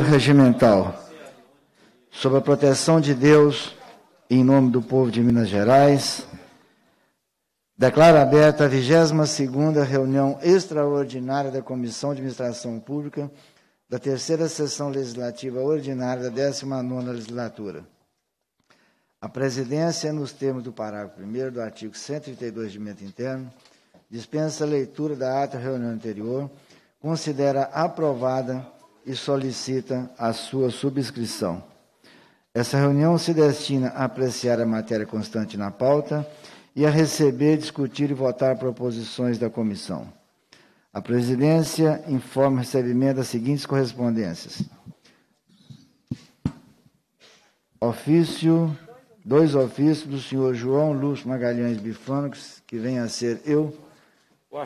regimental, sob a proteção de Deus, em nome do povo de Minas Gerais, declaro aberta a 22 reunião extraordinária da Comissão de Administração Pública da terceira sessão legislativa ordinária da 19 legislatura. A presidência, nos termos do parágrafo 1 do artigo 132 de Mento Interno, dispensa a leitura da ata reunião anterior, considera aprovada e solicita a sua subscrição. Essa reunião se destina a apreciar a matéria constante na pauta e a receber, discutir e votar proposições da comissão. A presidência informa o recebimento das seguintes correspondências. Ofício, dois ofícios do senhor João Lúcio Magalhães Bifano, que vem a ser eu,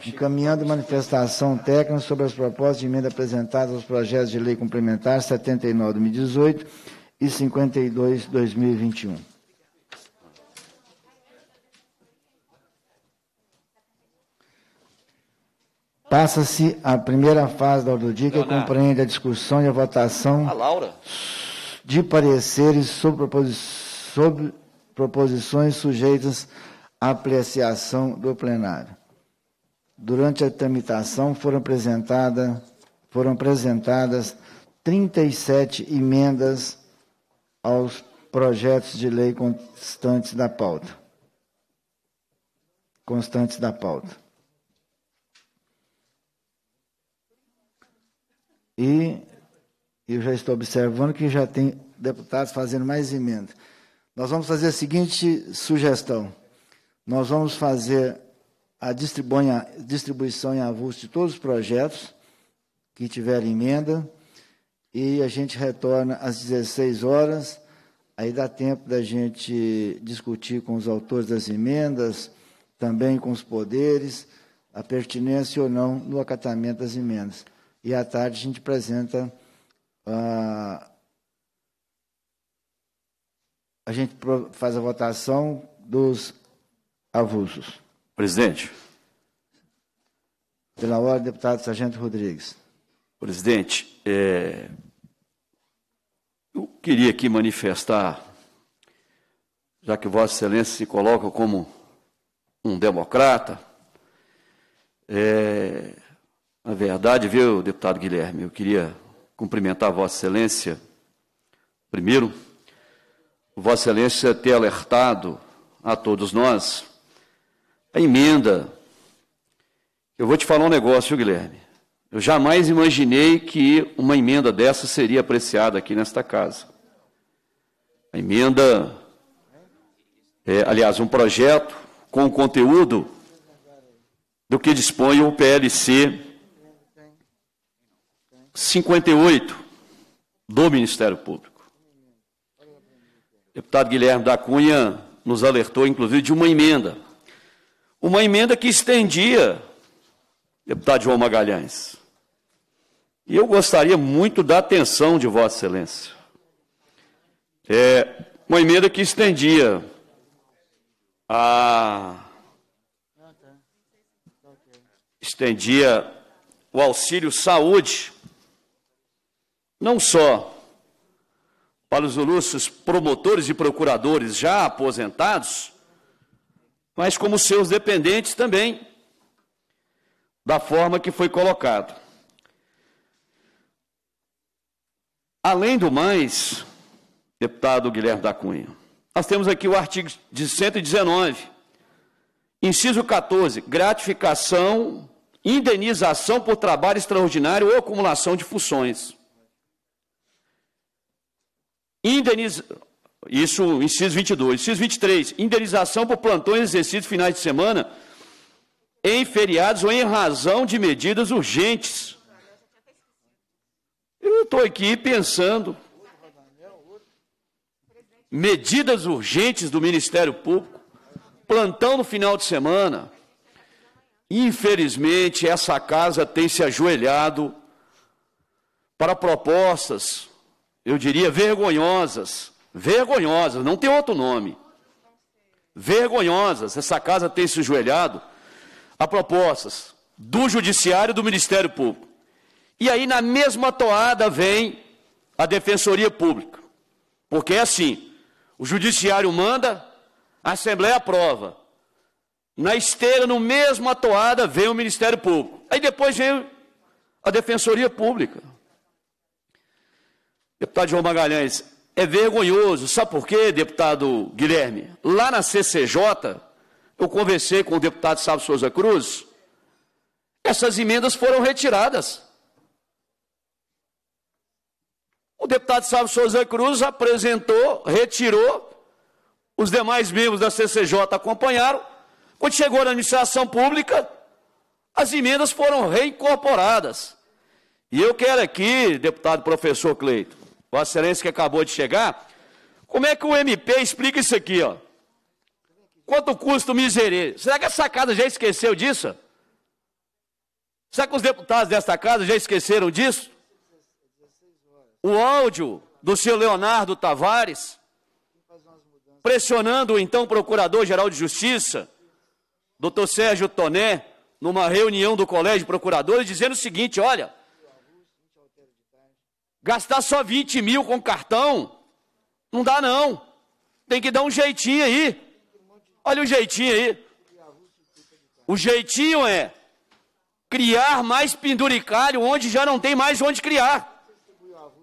encaminhando manifestação técnica sobre as propostas de emenda apresentadas aos projetos de lei complementar 79 2018 e 52 2021. Passa-se a primeira fase da ordem do dia, que compreende a discussão e a votação a de pareceres sobre, proposi sobre proposições sujeitas à apreciação do plenário. Durante a tramitação foram, apresentada, foram apresentadas 37 emendas aos projetos de lei constantes da pauta. Constantes da pauta. E eu já estou observando que já tem deputados fazendo mais emendas. Nós vamos fazer a seguinte sugestão. Nós vamos fazer a distribuição em avulso de todos os projetos que tiverem emenda e a gente retorna às 16 horas. Aí dá tempo da gente discutir com os autores das emendas, também com os poderes, a pertinência ou não no acatamento das emendas. E à tarde a gente apresenta a, ah, a gente faz a votação dos avulsos. Presidente. Pela ordem, deputado Sargento Rodrigues. Presidente, é, eu queria aqui manifestar, já que Vossa Excelência se coloca como um democrata, é, na verdade, viu, deputado Guilherme, eu queria cumprimentar Vossa Excelência, primeiro, Vossa Excelência ter alertado a todos nós a emenda. Eu vou te falar um negócio, viu, Guilherme. Eu jamais imaginei que uma emenda dessa seria apreciada aqui nesta casa. A emenda, é, aliás, um projeto com o conteúdo do que dispõe o PLC 58 do Ministério Público. O deputado Guilherme da Cunha nos alertou, inclusive, de uma emenda uma emenda que estendia, deputado João Magalhães. E eu gostaria muito da atenção de Vossa Excelência. É, uma emenda que estendia a. Estendia o auxílio saúde, não só para os ilustres promotores e procuradores já aposentados, mas como seus dependentes também, da forma que foi colocado. Além do mais, deputado Guilherme da Cunha, nós temos aqui o artigo de 119, inciso 14, gratificação, indenização por trabalho extraordinário ou acumulação de funções. Indeniza, isso, inciso 22. Inciso 23, indenização por plantões exercidos finais de semana em feriados ou em razão de medidas urgentes. Eu estou aqui pensando. Medidas urgentes do Ministério Público, plantão no final de semana. Infelizmente, essa casa tem se ajoelhado para propostas, eu diria, vergonhosas Vergonhosas, não tem outro nome. Vergonhosas, essa casa tem se ajoelhado a propostas do Judiciário e do Ministério Público. E aí, na mesma toada, vem a Defensoria Pública. Porque é assim: o Judiciário manda, a Assembleia aprova. Na esteira, no mesmo atoada, vem o Ministério Público. Aí depois vem a Defensoria Pública. Deputado João Magalhães, é vergonhoso. Sabe por quê, deputado Guilherme? Lá na CCJ, eu conversei com o deputado Sábio Souza Cruz, essas emendas foram retiradas. O deputado Sábio Souza Cruz apresentou, retirou, os demais membros da CCJ acompanharam. Quando chegou na administração pública, as emendas foram reincorporadas. E eu quero aqui, deputado professor Cleito, Vossa Excelência que acabou de chegar, como é que o MP explica isso aqui, ó? Quanto custa o miserê? Será que essa casa já esqueceu disso? Será que os deputados desta casa já esqueceram disso? O áudio do senhor Leonardo Tavares, pressionando o então Procurador-Geral de Justiça, doutor Sérgio Toné, numa reunião do Colégio de Procuradores, dizendo o seguinte: olha, Gastar só 20 mil com cartão, não dá não. Tem que dar um jeitinho aí. Olha o jeitinho aí. O jeitinho é criar mais penduricário onde já não tem mais onde criar.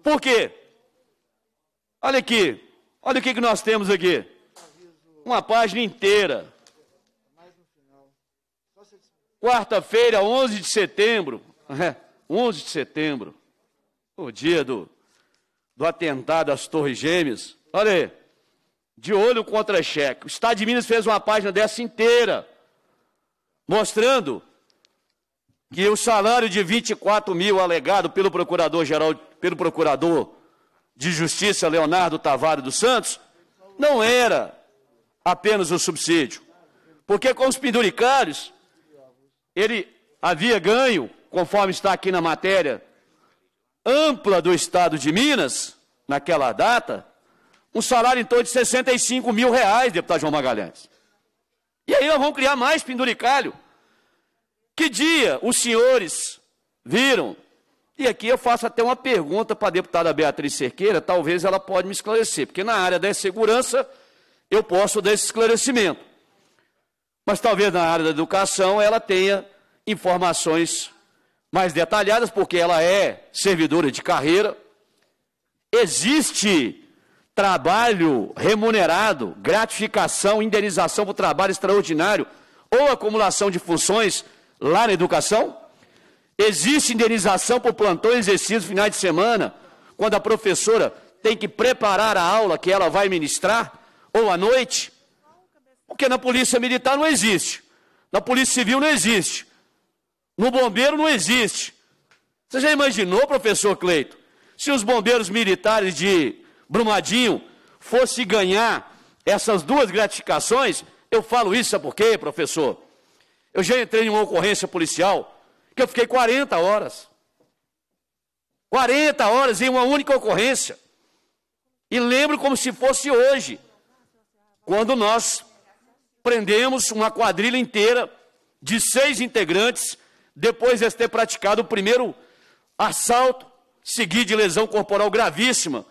Por quê? Olha aqui. Olha o que, que nós temos aqui. Uma página inteira. Quarta-feira, 11 de setembro. 11 de setembro o dia do, do atentado às Torres Gêmeas. Olha aí, de olho contra cheque. O Estado de Minas fez uma página dessa inteira, mostrando que o salário de 24 mil alegado pelo procurador-geral, pelo procurador de justiça Leonardo Tavares dos Santos, não era apenas o subsídio. Porque com os penduricários, ele havia ganho, conforme está aqui na matéria ampla do estado de Minas, naquela data, um salário em torno de 65 mil reais, deputado João Magalhães. E aí nós vamos criar mais penduricalho. Que dia os senhores viram? E aqui eu faço até uma pergunta para a deputada Beatriz Cerqueira, talvez ela pode me esclarecer, porque na área da segurança eu posso dar esse esclarecimento. Mas talvez na área da educação ela tenha informações mais detalhadas, porque ela é servidora de carreira. Existe trabalho remunerado, gratificação, indenização por trabalho extraordinário ou acumulação de funções lá na educação? Existe indenização por plantão exercício final de semana, quando a professora tem que preparar a aula que ela vai ministrar, ou à noite? Porque na Polícia Militar não existe, na Polícia Civil não existe, no bombeiro não existe. Você já imaginou, professor Cleito, se os bombeiros militares de Brumadinho fossem ganhar essas duas gratificações? Eu falo isso, sabe por quê, professor? Eu já entrei em uma ocorrência policial que eu fiquei 40 horas. 40 horas em uma única ocorrência. E lembro como se fosse hoje, quando nós prendemos uma quadrilha inteira de seis integrantes depois de ter praticado o primeiro assalto, seguido de lesão corporal gravíssima,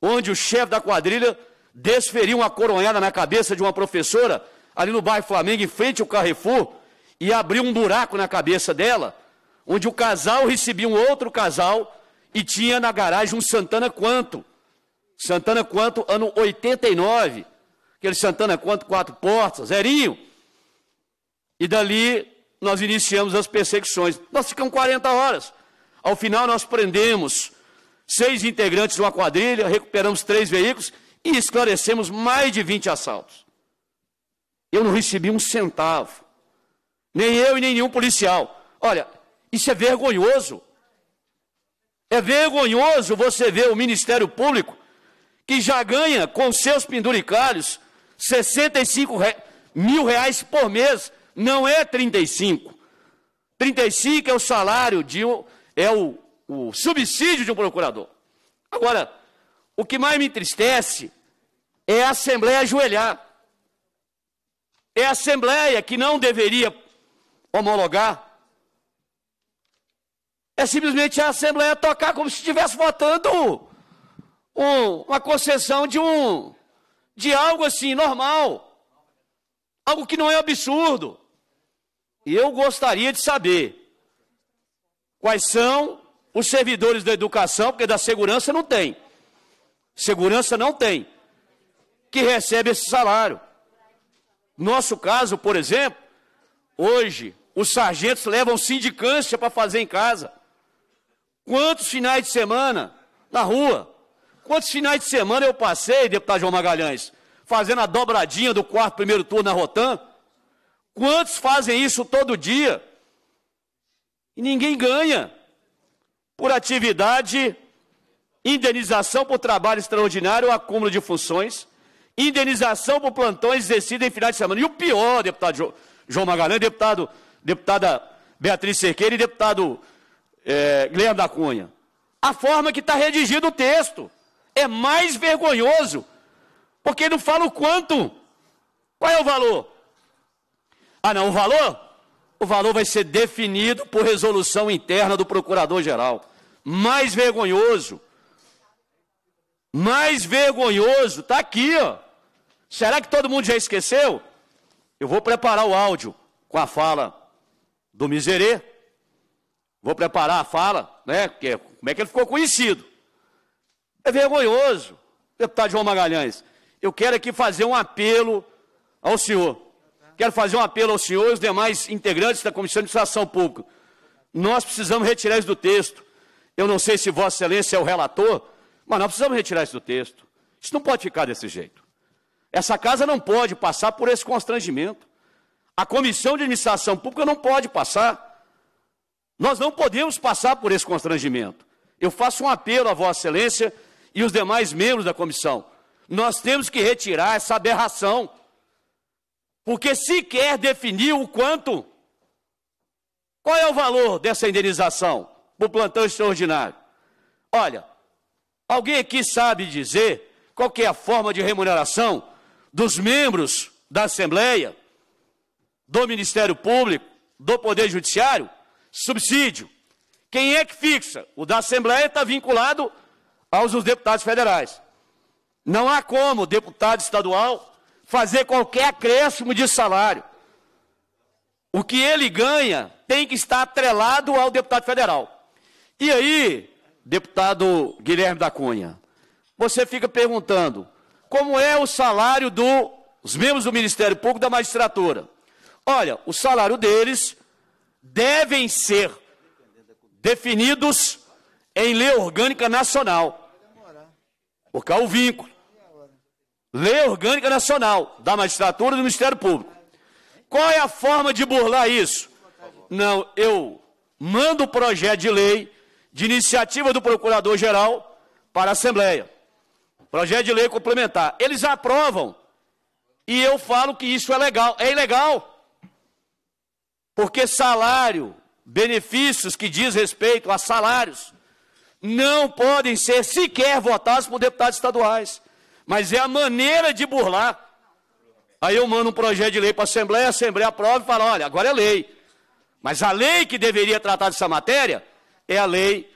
onde o chefe da quadrilha desferiu uma coronhada na cabeça de uma professora ali no bairro Flamengo, em frente ao Carrefour, e abriu um buraco na cabeça dela, onde o casal recebia um outro casal e tinha na garagem um Santana Quanto. Santana Quanto, ano 89. Aquele Santana Quanto, quatro portas, zerinho. E dali nós iniciamos as perseguições. Nós ficamos 40 horas. Ao final, nós prendemos seis integrantes de uma quadrilha, recuperamos três veículos e esclarecemos mais de 20 assaltos. Eu não recebi um centavo. Nem eu e nem nenhum policial. Olha, isso é vergonhoso. É vergonhoso você ver o Ministério Público, que já ganha com seus penduricários 65 re... mil reais por mês, não é 35. 35 é o salário de um, é o, o subsídio de um procurador. Agora, o que mais me entristece é a Assembleia ajoelhar. É a Assembleia que não deveria homologar. É simplesmente a Assembleia tocar como se estivesse votando um, uma concessão de um de algo assim normal. Algo que não é absurdo. Eu gostaria de saber quais são os servidores da educação, porque da segurança não tem. Segurança não tem. Que recebe esse salário. Nosso caso, por exemplo, hoje os sargentos levam sindicância para fazer em casa. Quantos finais de semana na rua? Quantos finais de semana eu passei, deputado João Magalhães, fazendo a dobradinha do quarto primeiro turno na Rotan? Quantos fazem isso todo dia? E ninguém ganha. Por atividade, indenização por trabalho extraordinário ou acúmulo de funções, indenização por plantões exercidos em final de semana. E o pior, deputado João Magalhães, deputado, deputada Beatriz Cerqueira e deputado é, Guilherme da Cunha. A forma que está redigido o texto é mais vergonhoso, porque não fala o quanto. Qual é o valor? Ah, não, o valor? O valor vai ser definido por resolução interna do procurador-geral. Mais vergonhoso. Mais vergonhoso. Está aqui, ó. Será que todo mundo já esqueceu? Eu vou preparar o áudio com a fala do Miserê. Vou preparar a fala, né? Porque, é, como é que ele ficou conhecido? É vergonhoso, deputado João Magalhães. Eu quero aqui fazer um apelo ao senhor. Quero fazer um apelo ao senhor e aos demais integrantes da Comissão de Administração Pública. Nós precisamos retirar isso do texto. Eu não sei se Vossa Excelência é o relator, mas nós precisamos retirar isso do texto. Isso não pode ficar desse jeito. Essa casa não pode passar por esse constrangimento. A Comissão de Administração Pública não pode passar. Nós não podemos passar por esse constrangimento. Eu faço um apelo a Vossa Excelência e os demais membros da comissão. Nós temos que retirar essa aberração. Porque sequer definiu o quanto. Qual é o valor dessa indenização para o plantão extraordinário? Olha, alguém aqui sabe dizer qual é a forma de remuneração dos membros da Assembleia, do Ministério Público, do Poder Judiciário? Subsídio. Quem é que fixa? O da Assembleia está vinculado aos deputados federais. Não há como deputado estadual fazer qualquer acréscimo de salário. O que ele ganha tem que estar atrelado ao deputado federal. E aí, deputado Guilherme da Cunha, você fica perguntando como é o salário dos membros do Ministério Público da magistratura. Olha, o salário deles devem ser definidos em lei orgânica nacional. Por causa do vínculo. Lei Orgânica Nacional da Magistratura e do Ministério Público. Qual é a forma de burlar isso? Não, eu mando o projeto de lei de iniciativa do Procurador-Geral para a Assembleia. Projeto de lei complementar. Eles aprovam e eu falo que isso é legal. É ilegal. Porque salário, benefícios que diz respeito a salários, não podem ser sequer votados por deputados estaduais mas é a maneira de burlar. Aí eu mando um projeto de lei para a Assembleia, a Assembleia aprova e fala: olha, agora é lei. Mas a lei que deveria tratar dessa matéria é a lei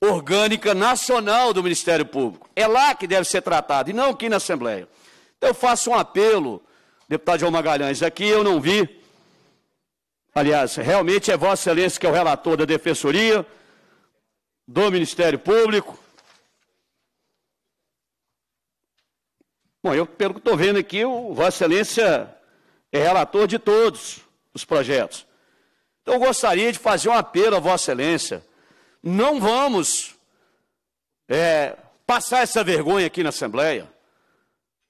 orgânica nacional do Ministério Público. É lá que deve ser tratado, e não aqui na Assembleia. Então eu faço um apelo, deputado João Magalhães, aqui eu não vi. Aliás, realmente é Vossa Excelência que é o relator da Defensoria, do Ministério Público, Bom, eu, pelo que estou vendo aqui, o Vossa Excelência é relator de todos os projetos. Então, eu gostaria de fazer um apelo a Vossa Excelência. Não vamos é, passar essa vergonha aqui na Assembleia,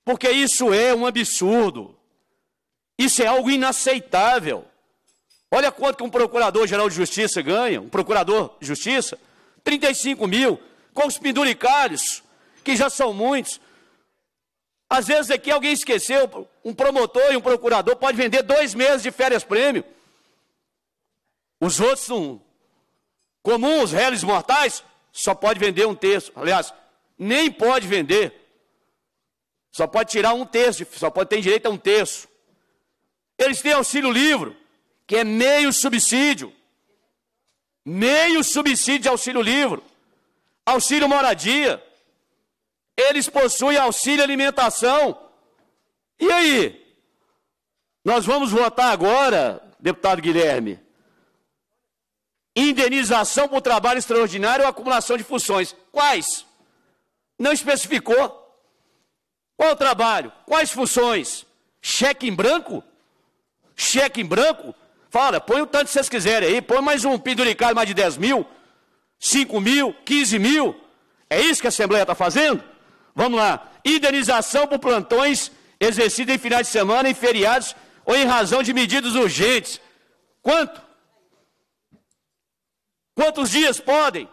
porque isso é um absurdo. Isso é algo inaceitável. Olha quanto que um procurador-geral de justiça ganha, um procurador de justiça, 35 mil, com os penduricários, que já são muitos, às vezes aqui alguém esqueceu, um promotor e um procurador pode vender dois meses de férias prêmio. Os outros são comuns, réis mortais, só pode vender um terço. Aliás, nem pode vender. Só pode tirar um terço, só pode ter direito a um terço. Eles têm auxílio livro, que é meio subsídio. Meio subsídio de auxílio livro. Auxílio moradia eles possuem auxílio alimentação. E aí? Nós vamos votar agora, deputado Guilherme, indenização por trabalho extraordinário ou acumulação de funções. Quais? Não especificou. Qual o trabalho? Quais funções? Cheque em branco? Cheque em branco? Fala, põe o tanto que vocês quiserem aí, põe mais um penduricário mais de 10 mil, 5 mil, 15 mil. É isso que a Assembleia está fazendo? Vamos lá. Indenização por plantões exercidos em finais de semana, em feriados ou em razão de medidas urgentes. Quanto? Quantos dias podem?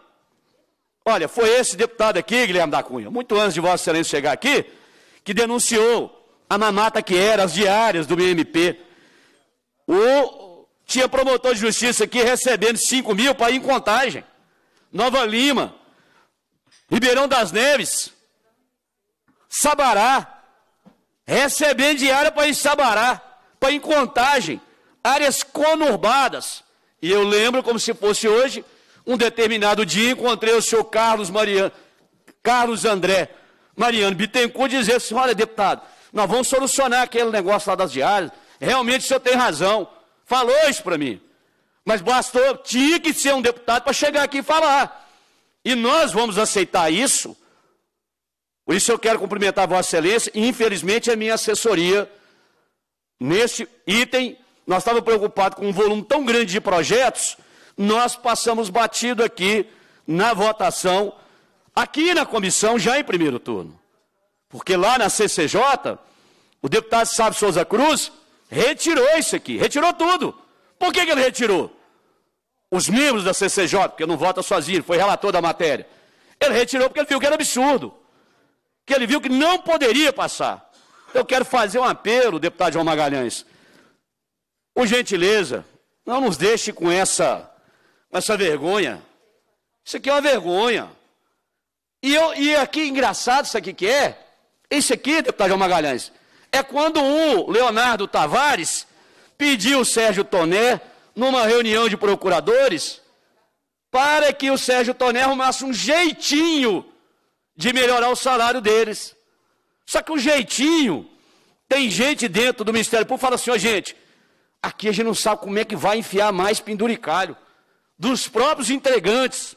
Olha, foi esse deputado aqui, Guilherme da Cunha, muito antes de Vossa Excelência chegar aqui, que denunciou a mamata que era, as diárias do BMP. O, tinha promotor de justiça aqui recebendo 5 mil para ir em contagem. Nova Lima, Ribeirão das Neves, Sabará. Recebendo diária para ir Sabará, para ir em contagem, áreas conurbadas. E eu lembro, como se fosse hoje, um determinado dia encontrei o senhor Carlos Mariano, Carlos André Mariano Bittencourt dizer assim: olha, deputado, nós vamos solucionar aquele negócio lá das diárias. Realmente o senhor tem razão. Falou isso para mim. Mas bastou, tinha que ser um deputado para chegar aqui e falar. E nós vamos aceitar isso por isso eu quero cumprimentar Vossa Excelência e, infelizmente, a é minha assessoria neste item. Nós estávamos preocupados com um volume tão grande de projetos, nós passamos batido aqui na votação, aqui na comissão, já em primeiro turno. Porque lá na CCJ, o deputado Sábio Souza Cruz retirou isso aqui, retirou tudo. Por que, que ele retirou? Os membros da CCJ, porque não vota sozinho, foi relator da matéria. Ele retirou porque ele viu que era absurdo que ele viu que não poderia passar. Eu quero fazer um apelo, deputado João Magalhães. Por gentileza, não nos deixe com essa, com essa vergonha. Isso aqui é uma vergonha. E, eu, e aqui, engraçado, isso aqui que é? Isso aqui, deputado João Magalhães, é quando o Leonardo Tavares pediu o Sérgio Toné, numa reunião de procuradores, para que o Sérgio Toné arrumasse um jeitinho de melhorar o salário deles. Só que o um jeitinho, tem gente dentro do Ministério Público que fala assim, ó oh, gente, aqui a gente não sabe como é que vai enfiar mais penduricalho. Dos próprios entregantes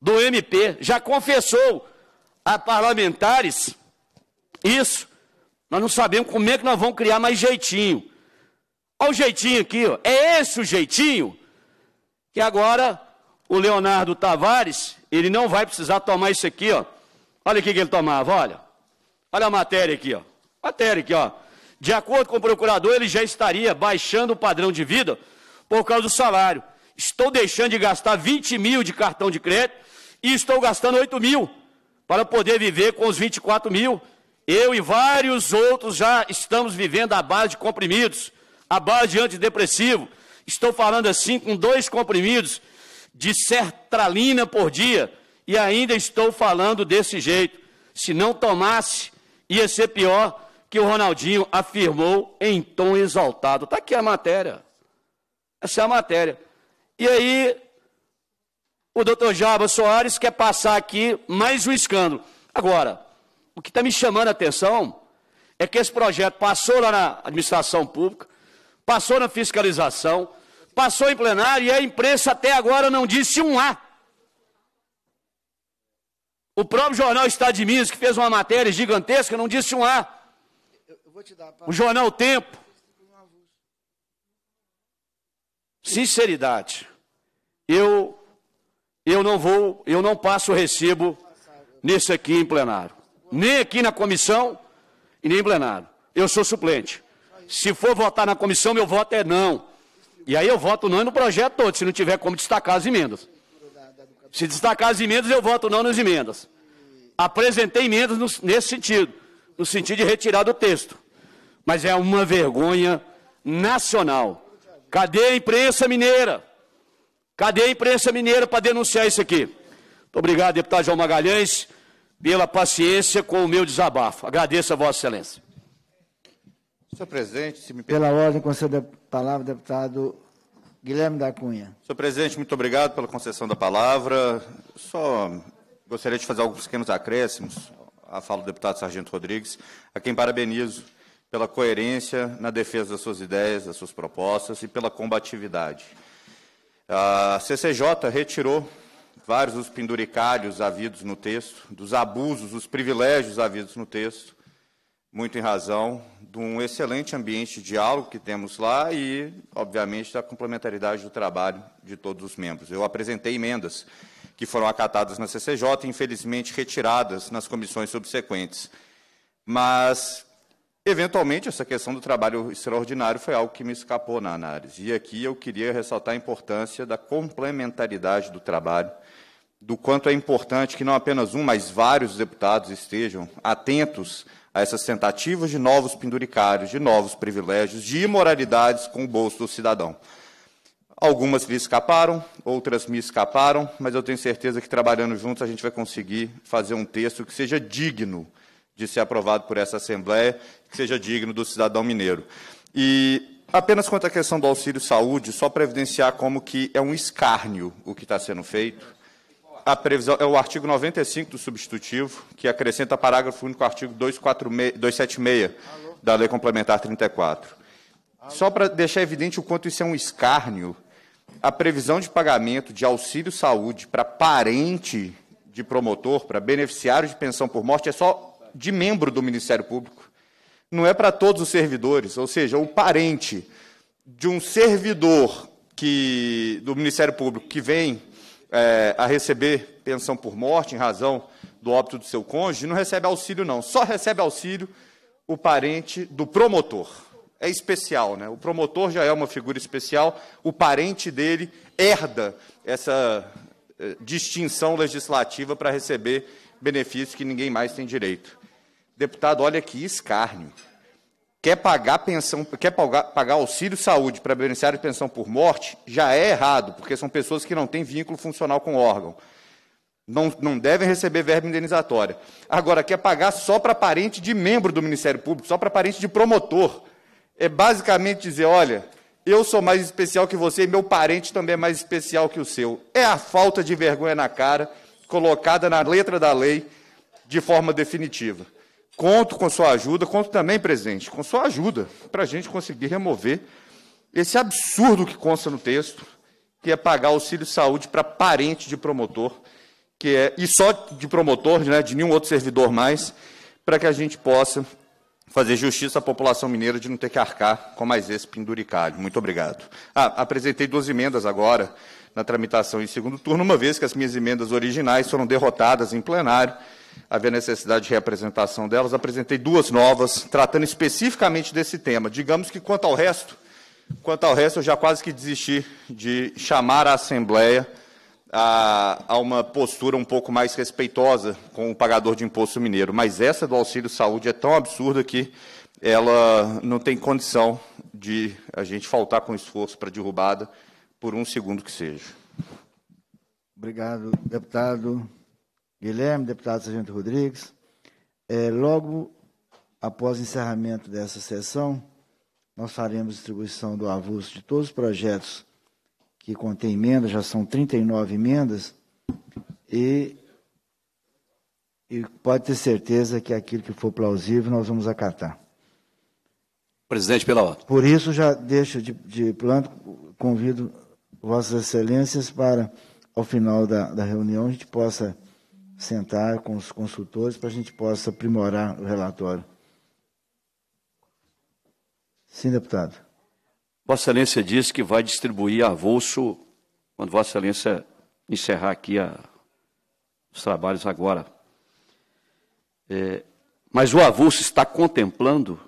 do MP, já confessou a parlamentares isso. Nós não sabemos como é que nós vamos criar mais jeitinho. Olha o jeitinho aqui, ó. é esse o jeitinho que agora o Leonardo Tavares, ele não vai precisar tomar isso aqui, ó. Olha o que ele tomava, olha. Olha a matéria aqui, ó. Matéria aqui, ó. De acordo com o procurador, ele já estaria baixando o padrão de vida por causa do salário. Estou deixando de gastar 20 mil de cartão de crédito e estou gastando 8 mil para poder viver com os 24 mil. Eu e vários outros já estamos vivendo à base de comprimidos, à base de antidepressivo. Estou falando assim com dois comprimidos de sertralina por dia, e ainda estou falando desse jeito. Se não tomasse, ia ser pior que o Ronaldinho afirmou em tom exaltado. Está aqui a matéria. Essa é a matéria. E aí, o doutor Jaba Soares quer passar aqui mais um escândalo. Agora, o que está me chamando a atenção é que esse projeto passou lá na administração pública, passou na fiscalização, passou em plenário e a imprensa até agora não disse um A. O próprio jornal Estado de Minas, que fez uma matéria gigantesca, não disse um A. O jornal Tempo. Sinceridade. Eu eu não vou, eu não passo recibo nesse aqui em plenário. Nem aqui na comissão e nem em plenário. Eu sou suplente. Se for votar na comissão, meu voto é não. E aí eu voto não no projeto todo, se não tiver como destacar as emendas. Se destacar as emendas, eu voto não nas emendas. Apresentei emendas no, nesse sentido, no sentido de retirar do texto. Mas é uma vergonha nacional. Cadê a imprensa mineira? Cadê a imprensa mineira para denunciar isso aqui? Muito obrigado, deputado João Magalhães, pela paciência com o meu desabafo. Agradeço a Vossa Excelência. Senhor presidente, se me permite. Pela ordem, concedo a palavra, deputado Guilherme da Cunha. Senhor presidente, muito obrigado pela concessão da palavra. Só gostaria de fazer alguns pequenos acréscimos à fala do deputado Sargento Rodrigues, a quem parabenizo pela coerência na defesa das suas ideias, das suas propostas e pela combatividade. A CCJ retirou vários dos penduricalhos havidos no texto, dos abusos, dos privilégios havidos no texto, muito em razão de um excelente ambiente de diálogo que temos lá e, obviamente, da complementaridade do trabalho de todos os membros. Eu apresentei emendas que foram acatadas na CCJ, infelizmente retiradas nas comissões subsequentes. Mas, eventualmente, essa questão do trabalho extraordinário foi algo que me escapou na análise. E aqui eu queria ressaltar a importância da complementaridade do trabalho, do quanto é importante que não apenas um, mas vários deputados estejam atentos a essas tentativas de novos penduricários, de novos privilégios, de imoralidades com o bolso do cidadão. Algumas lhe escaparam, outras me escaparam, mas eu tenho certeza que trabalhando juntos a gente vai conseguir fazer um texto que seja digno de ser aprovado por essa Assembleia, que seja digno do cidadão mineiro. E apenas quanto à questão do auxílio saúde, só para evidenciar como que é um escárnio o que está sendo feito a previsão é o artigo 95 do substitutivo, que acrescenta parágrafo único ao artigo 246, 276 Alô. da Lei Complementar 34. Alô. Só para deixar evidente o quanto isso é um escárnio, a previsão de pagamento de auxílio saúde para parente de promotor, para beneficiário de pensão por morte, é só de membro do Ministério Público. Não é para todos os servidores, ou seja, o parente de um servidor que, do Ministério Público que vem é, a receber pensão por morte em razão do óbito do seu cônjuge, não recebe auxílio, não. Só recebe auxílio o parente do promotor. É especial, né? O promotor já é uma figura especial, o parente dele herda essa eh, distinção legislativa para receber benefícios que ninguém mais tem direito. Deputado, olha que escárnio quer pagar pensão, quer pagar, auxílio saúde para beneficiário de pensão por morte, já é errado, porque são pessoas que não têm vínculo funcional com o órgão. Não, não devem receber verba indenizatória. Agora, quer pagar só para parente de membro do Ministério Público, só para parente de promotor. É basicamente dizer: olha, eu sou mais especial que você e meu parente também é mais especial que o seu. É a falta de vergonha na cara colocada na letra da lei de forma definitiva. Conto com sua ajuda, conto também, presidente, com sua ajuda, para a gente conseguir remover esse absurdo que consta no texto, que é pagar auxílio saúde para parente de promotor, que é e só de promotor, né, de nenhum outro servidor mais, para que a gente possa fazer justiça à população mineira de não ter que arcar com mais esse penduricalho. Muito obrigado. Ah, apresentei duas emendas agora na tramitação em segundo turno, uma vez que as minhas emendas originais foram derrotadas em plenário havia necessidade de reapresentação delas, apresentei duas novas, tratando especificamente desse tema. Digamos que quanto ao resto, quanto ao resto, eu já quase que desisti de chamar a Assembleia a, a uma postura um pouco mais respeitosa com o pagador de imposto mineiro. Mas essa do auxílio saúde é tão absurda que ela não tem condição de a gente faltar com esforço para derrubada, por um segundo que seja. Obrigado, deputado. Guilherme, deputado Sargento Rodrigues. É, logo após o encerramento dessa sessão, nós faremos distribuição do avulso de todos os projetos que contém emendas, já são 39 emendas, e, e pode ter certeza que aquilo que for plausível nós vamos acatar. Presidente, pela ordem. Por isso, já deixo de, de plano, convido Vossas Excelências para, ao final da, da reunião, a gente possa sentar com os consultores para a gente possa aprimorar o relatório. Sim, deputado. Vossa Excelência disse que vai distribuir avulso quando Vossa Excelência encerrar aqui a, os trabalhos agora. É, mas o avulso está contemplando?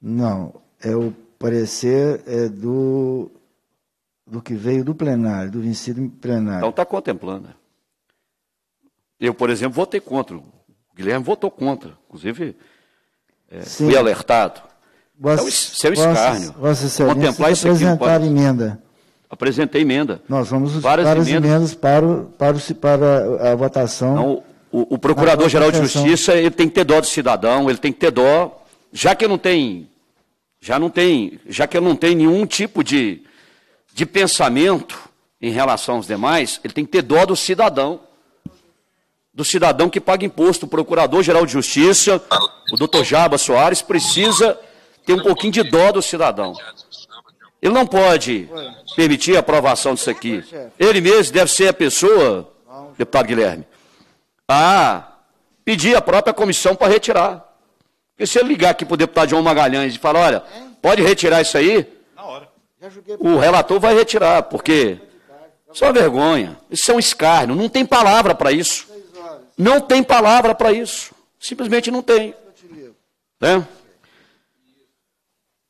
Não, é o parecer é do, do que veio do plenário, do vencido plenário. Então está contemplando. Né? Eu, por exemplo, votei contra. O Guilherme votou contra. Inclusive, é, fui alertado. Vossa, então, seu é escárnio. Vossa, Vossa Contemplar isso aqui. Pode... emenda. Apresentei emenda. Nós vamos várias, várias emendas, emendas para, o, para, o, para a votação. Não, o, o Procurador-Geral de Justiça ele tem que ter dó do cidadão, ele tem que ter dó, já que não tem, já não tem, já que não tem nenhum tipo de, de pensamento em relação aos demais, ele tem que ter dó do cidadão do cidadão que paga imposto. O Procurador-Geral de Justiça, o doutor Jaba Soares, precisa ter um pouquinho de dó do cidadão. Ele não pode permitir a aprovação disso aqui. Ele mesmo deve ser a pessoa, deputado Guilherme, a pedir a própria comissão para retirar. Porque se ele ligar aqui para o deputado João Magalhães e falar, olha, pode retirar isso aí, o relator vai retirar, porque isso é uma vergonha, isso é um escárnio, não tem palavra para isso. Não tem palavra para isso. Simplesmente não tem. Né?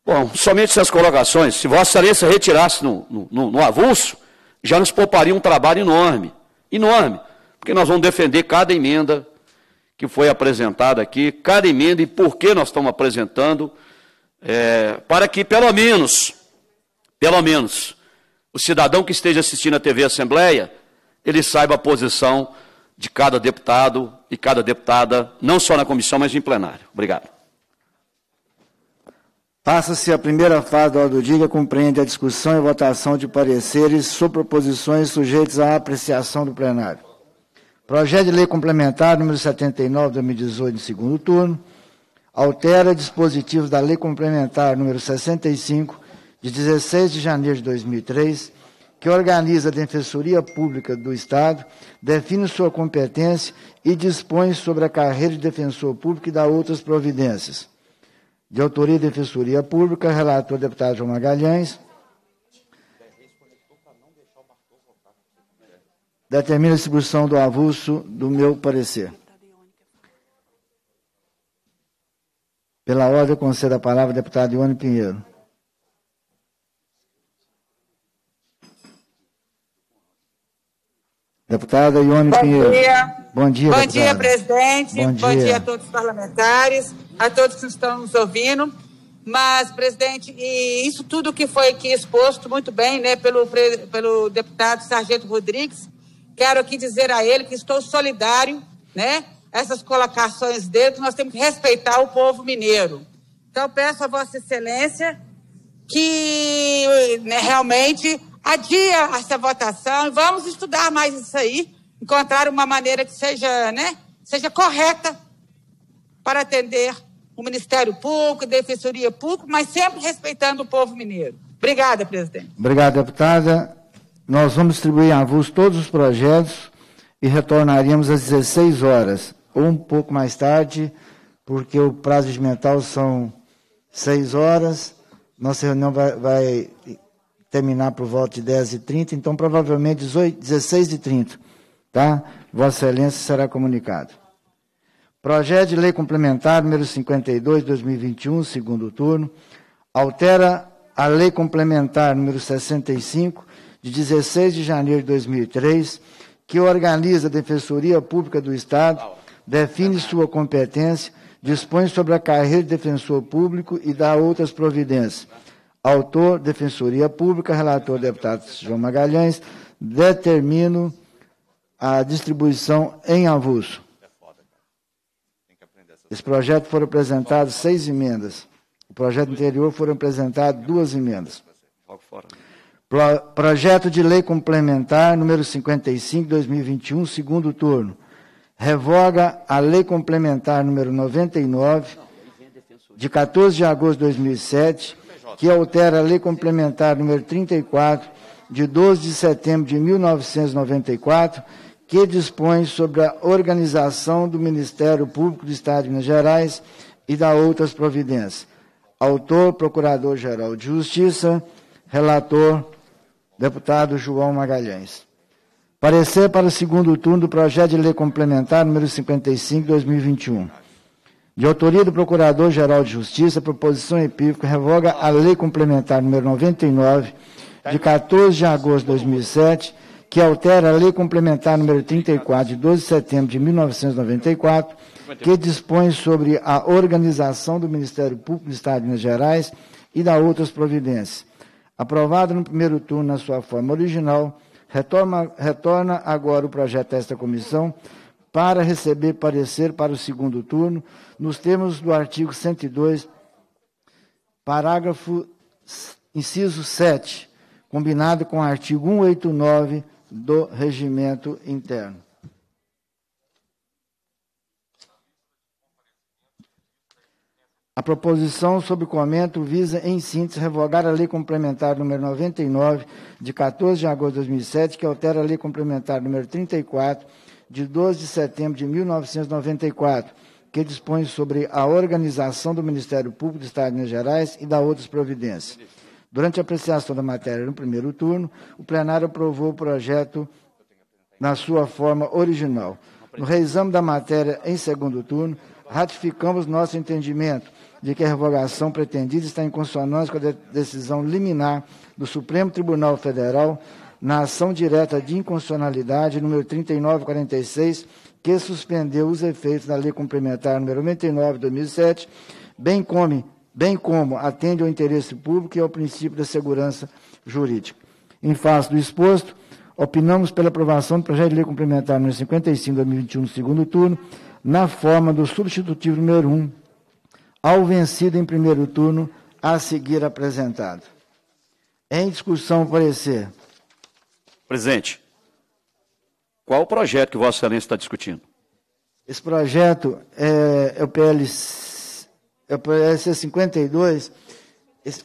Bom, somente essas colocações. Se Vossa Excelência retirasse no, no, no avulso, já nos pouparia um trabalho enorme. Enorme. Porque nós vamos defender cada emenda que foi apresentada aqui, cada emenda e por que nós estamos apresentando, é, para que pelo menos, pelo menos, o cidadão que esteja assistindo a TV Assembleia, ele saiba a posição de cada deputado e cada deputada, não só na comissão, mas em plenário. Obrigado. Passa-se a primeira fase da ordem do dia, compreende a discussão e votação de pareceres sobre proposições sujeitas à apreciação do plenário. Projeto de Lei Complementar número 79 de 2018, em segundo turno, altera dispositivos da Lei Complementar número 65 de 16 de janeiro de 2003 que organiza a Defensoria Pública do Estado, define sua competência e dispõe sobre a carreira de defensor público e dá outras providências. De autoria da Defensoria Pública, relator deputado João Magalhães. Determina a distribuição do avulso do meu parecer. Pela ordem, concedo a palavra ao deputado Ione Pinheiro. Deputada Ione Bom Pinheiro. Dia. Bom dia, Bom dia, presidente. Bom dia. Bom dia a todos os parlamentares, a todos que estão nos ouvindo. Mas, presidente, e isso tudo que foi aqui exposto muito bem né, pelo, pelo deputado Sargento Rodrigues, quero aqui dizer a ele que estou solidário, né? Essas colocações dele, que nós temos que respeitar o povo mineiro. Então, peço a Vossa Excelência que né, realmente adia essa votação e vamos estudar mais isso aí, encontrar uma maneira que seja, né, seja correta para atender o Ministério Público, a Defensoria Pública, mas sempre respeitando o povo mineiro. Obrigada, presidente. Obrigado, deputada. Nós vamos distribuir em avulso todos os projetos e retornaríamos às 16 horas, ou um pouco mais tarde, porque o prazo de mental são 6 horas. Nossa reunião vai, vai terminar por volta de 10h30, então provavelmente 16h30, tá? Vossa Excelência será comunicado. Projeto de Lei Complementar número 52, 2021, segundo turno, altera a Lei Complementar número 65, de 16 de janeiro de 2003, que organiza a Defensoria Pública do Estado, define sua competência, dispõe sobre a carreira de defensor público e dá outras providências Autor, Defensoria Pública, relator, deputado João Magalhães, determino a distribuição em avulso. Esse projeto foram apresentadas seis emendas. O projeto anterior foram apresentadas duas emendas. Pro, projeto de lei complementar número 55, 2021, segundo turno. Revoga a lei complementar número 99, de 14 de agosto de 2007, que altera a Lei Complementar número 34, de 12 de setembro de 1994, que dispõe sobre a organização do Ministério Público do Estado de Minas Gerais e da outras providências. Autor, Procurador-Geral de Justiça, relator, deputado João Magalhães. Parecer para o segundo turno do projeto de lei complementar número 55, 2021 de autoria do Procurador-Geral de Justiça, proposição epífica revoga a Lei Complementar número 99, de 14 de agosto de 2007, que altera a Lei Complementar número 34, de 12 de setembro de 1994, que dispõe sobre a organização do Ministério Público do Estado de Minas Gerais e da outras providências. Aprovada no primeiro turno na sua forma original, retorna, retorna agora o projeto desta comissão para receber parecer para o segundo turno, nos termos do artigo 102, parágrafo inciso 7, combinado com o artigo 189 do regimento interno. A proposição sobre comento visa, em síntese, revogar a Lei Complementar número 99, de 14 de agosto de 2007, que altera a Lei Complementar número 34, de 12 de setembro de 1994, que dispõe sobre a organização do Ministério Público do Estado de Minas Gerais e da outras providências. Durante a apreciação da matéria no primeiro turno, o plenário aprovou o projeto na sua forma original. No reexame da matéria em segundo turno, ratificamos nosso entendimento de que a revogação pretendida está em consonância com a decisão liminar do Supremo Tribunal Federal na ação direta de inconstitucionalidade número 3946, que suspendeu os efeitos da Lei Complementar número 99 de 2007, bem como, bem como atende ao interesse público e ao princípio da segurança jurídica. Em face do exposto, opinamos pela aprovação do projeto de lei complementar número 55 de 2021 no segundo turno, na forma do substitutivo número 1, ao vencido em primeiro turno, a seguir apresentado. Em discussão, parecer. Presidente, qual o projeto que Vossa Excelência está discutindo? Esse projeto é, é o PL, é o PLC 52. Esse,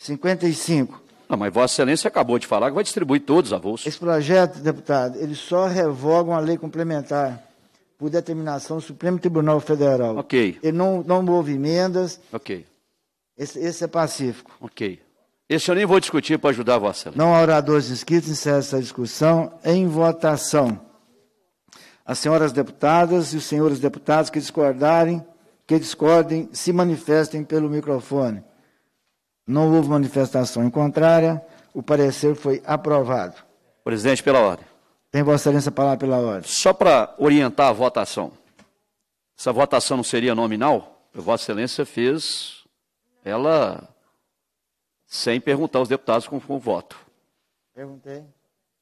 55. Não, mas Vossa Excelência acabou de falar que vai distribuir todos os avulsos. Esse projeto, deputado, ele só revoga uma lei complementar por determinação do Supremo Tribunal Federal. Ok. Ele não, não houve emendas. Ok. Esse, esse é pacífico. Ok. Esse eu nem vou discutir para ajudar a vossa. Não há oradores inscritos, encerra essa discussão em votação. As senhoras deputadas e os senhores deputados que discordarem, que discordem, se manifestem pelo microfone. Não houve manifestação em contrária, o parecer foi aprovado. Presidente, pela ordem. Tem Vossa Excelência a palavra pela ordem. Só para orientar a votação. Essa votação não seria nominal? Vossa Excelência fez ela sem perguntar aos deputados como foi o voto. Perguntei.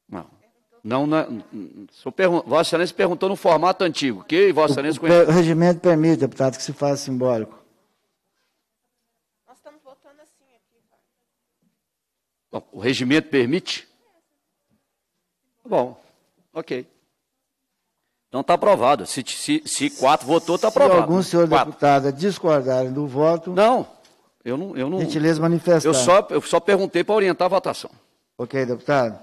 Não. Não, na, é, Vossa Excelência perguntou no formato antigo, que Vossa Excelência conhece. O regimento permite, deputado, que se faça simbólico. Nós estamos votando assim aqui. Bom, o regimento permite? Bom, ok. Então está aprovado. Se, se, se, quatro votou, está aprovado. Se alguns senhores deputados discordarem do voto... Não, eu não, eu não. Gentileza manifestar. Eu só, eu só perguntei para orientar a votação. Ok, deputado.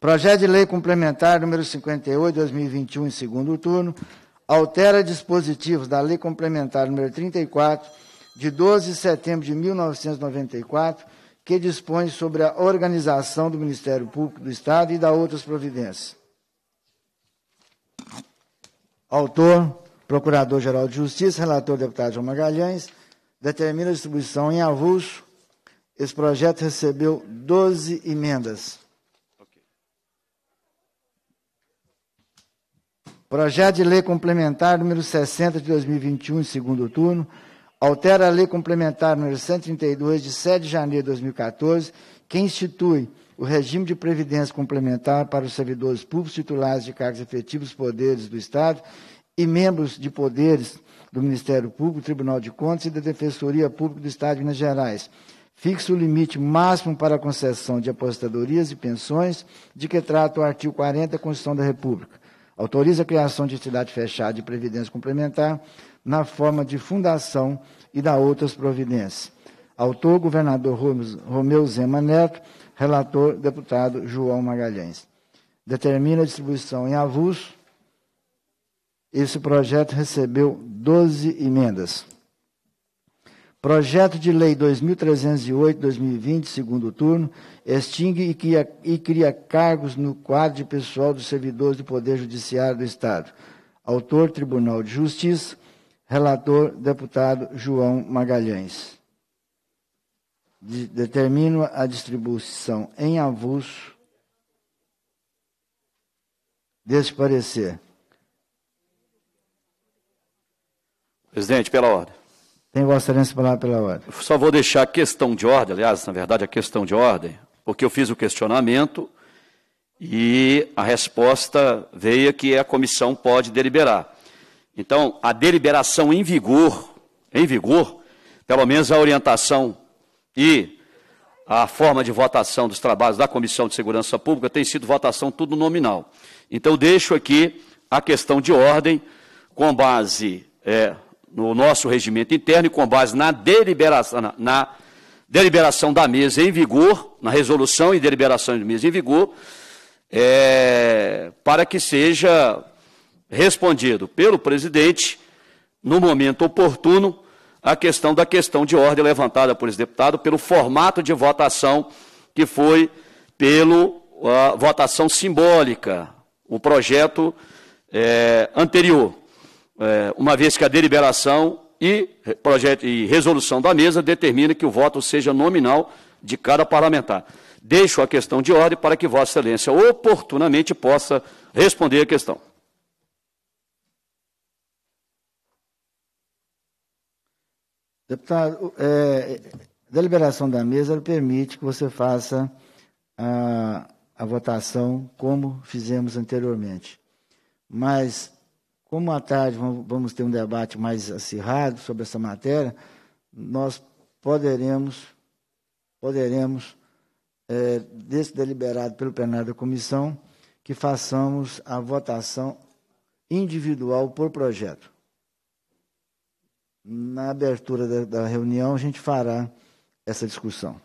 Projeto de lei complementar número 58, 2021, em segundo turno, altera dispositivos da lei complementar número 34, de 12 de setembro de 1994, que dispõe sobre a organização do Ministério Público do Estado e da outras providências. Autor, Procurador-Geral de Justiça, relator deputado João Magalhães determina a distribuição em avulso. Esse projeto recebeu 12 emendas. Projeto de Lei Complementar número 60 de 2021, em segundo turno, altera a Lei Complementar número 132 de 7 de janeiro de 2014, que institui o regime de previdência complementar para os servidores públicos titulares de cargos efetivos poderes do Estado e membros de poderes do Ministério Público, Tribunal de Contas e da Defensoria Pública do Estado de Minas Gerais. Fixa o limite máximo para a concessão de aposentadorias e pensões de que trata o artigo 40 da Constituição da República. Autoriza a criação de entidade fechada de previdência complementar na forma de fundação e da outras providências. Autor, governador Romeu Zema Neto, relator, deputado João Magalhães. Determina a distribuição em avulso esse projeto recebeu 12 emendas. Projeto de Lei 2308-2020, segundo turno, extingue e cria, e cria cargos no quadro de pessoal dos servidores do Poder Judiciário do Estado. Autor, Tribunal de Justiça. Relator, deputado João Magalhães. De, determino a distribuição em avulso desse parecer. Presidente, pela ordem. Tem Vossa Excelência palavra pela ordem. Só vou deixar a questão de ordem, aliás, na verdade, a questão de ordem, porque eu fiz o questionamento e a resposta veio que a comissão pode deliberar. Então, a deliberação em vigor, em vigor, pelo menos a orientação e a forma de votação dos trabalhos da Comissão de Segurança Pública tem sido votação tudo nominal. Então, deixo aqui a questão de ordem, com base é, no nosso regimento interno e com base na deliberação, na, na deliberação da mesa em vigor, na resolução e deliberação de mesa em vigor, é, para que seja respondido pelo presidente, no momento oportuno, a questão da questão de ordem levantada por esse deputado, pelo formato de votação que foi pelo a votação simbólica, o projeto é, anterior é, uma vez que a deliberação e, projeto, e resolução da mesa determina que o voto seja nominal de cada parlamentar. Deixo a questão de ordem para que Vossa Excelência oportunamente possa responder a questão. Deputado, é, a é, deliberação da mesa permite que você faça a, a votação como fizemos anteriormente. Mas como à tarde vamos ter um debate mais acirrado sobre essa matéria, nós poderemos, poderemos é, desse deliberado pelo plenário da comissão, que façamos a votação individual por projeto. Na abertura da, da reunião, a gente fará essa discussão.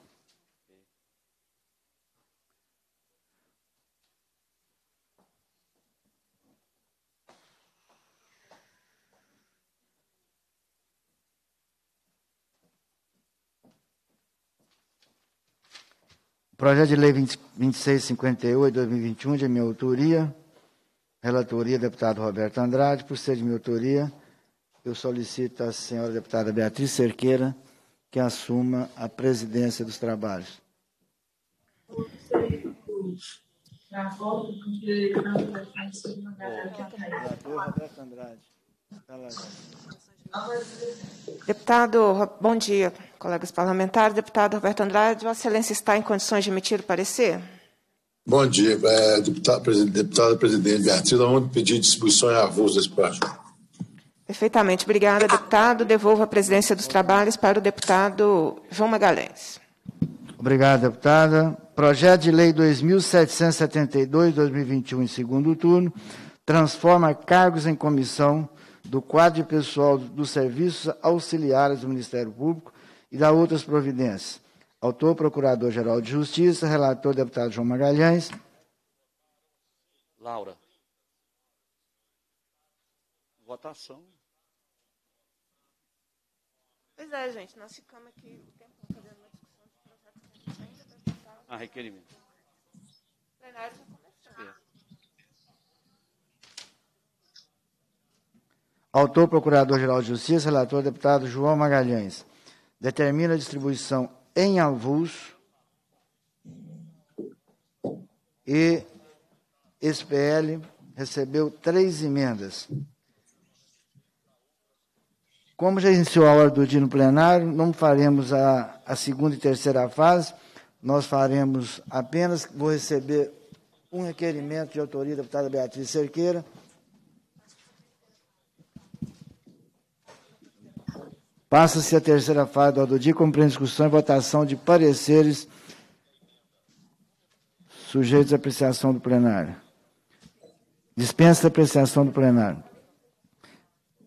Projeto de Lei 20, 2658, 2021, de minha autoria, relatoria, deputado Roberto Andrade, por ser de minha autoria, eu solicito à senhora deputada Beatriz Cerqueira que assuma a presidência dos trabalhos. Na volta, porque... Roberto Andrade. Deputado, bom dia, colegas parlamentares. Deputado Roberto Andrade, Vossa Excelência está em condições de emitir o parecer? Bom dia, é, deputado, presidente, deputada presidente Beatriz. Vamos pedir distribuição em avulso desse projeto. Perfeitamente. Obrigada, deputado. Devolvo a presidência dos trabalhos para o deputado João Magalhães. Obrigado, deputada. Projeto de Lei 2772, 2021, em segundo turno, transforma cargos em comissão do quadro de pessoal dos serviços auxiliares do Ministério Público e da outras providências. Autor, Procurador-Geral de Justiça, relator, deputado João Magalhães. Laura. Votação. Pois é, gente, nós ficamos aqui o tempo fazendo uma discussão de projeto. Tá ah, requerimento. Plenário. Autor Procurador-Geral de Justiça, relator deputado João Magalhães. Determina a distribuição em avulso e esse PL recebeu três emendas. Como já iniciou a hora do dia no plenário, não faremos a, a segunda e terceira fase, nós faremos apenas, vou receber um requerimento de autoria da deputada Beatriz Cerqueira, Passa-se a terceira fase do ordem do dia, compreende discussão e votação de pareceres sujeitos à apreciação do plenário. Dispensa a apreciação do plenário.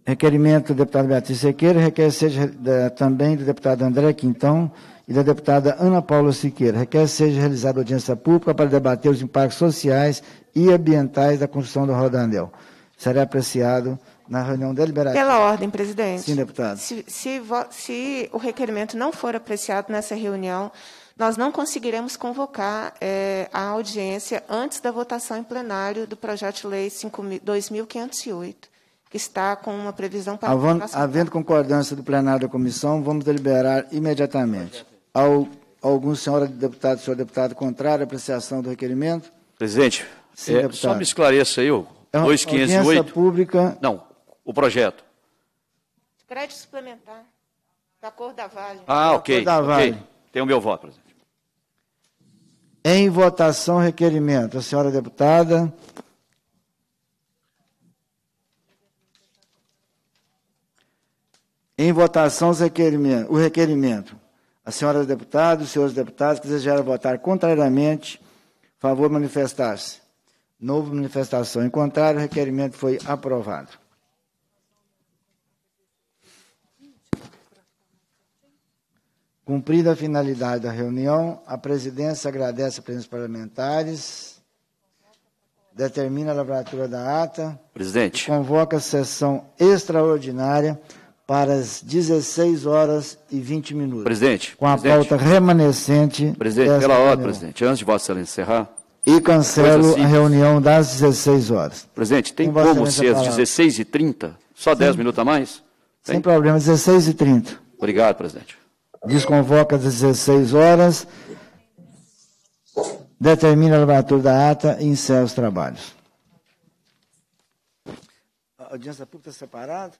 Requerimento do deputado Beatriz Sequeira, requer seja da, também do deputado André Quintão e da deputada Ana Paula Siqueira. Requer seja realizada audiência pública para debater os impactos sociais e ambientais da construção do Rodandel. Será apreciado na reunião deliberativa. Pela ordem, presidente. Sim, deputado. Se, se, se, o requerimento não for apreciado nessa reunião, nós não conseguiremos convocar é, a audiência antes da votação em plenário do projeto de lei 2.508, que está com uma previsão para... Havendo, havendo concordância do plenário da comissão, vamos deliberar imediatamente. Ao, algum senhor deputado, senhor deputado, contrário à apreciação do requerimento? Presidente, Sim, é, só me esclareça aí, 2.508... É audiência pública... Não, o projeto? Crédito suplementar, da cor da Vale. Ah, ok. Da vale. okay. Tem o meu voto, presidente. Em votação, requerimento. A senhora deputada. Em votação, o requerimento. A senhora deputada, os senhores deputados que desejaram votar contrariamente, favor manifestar-se. Novo manifestação. Em contrário, o requerimento foi aprovado. Cumprida a finalidade da reunião, a presidência agradece a presença parlamentares, determina a lavratura da ata. Presidente. Convoca a sessão extraordinária para as 16 horas e 20 minutos. Presidente. Com a presidente, pauta remanescente. Presidente, pela hora, presidente. Antes de Vossa Excelência encerrar. E cancelo a reunião das 16 horas. Presidente, tem Com como ser às 16h30? Só Sim. 10 minutos a mais? Tem? Sem problema, 16h30. Obrigado, presidente desconvoca às 16 horas, determina a lavratura da ata e encerra os trabalhos. A audiência pública separada?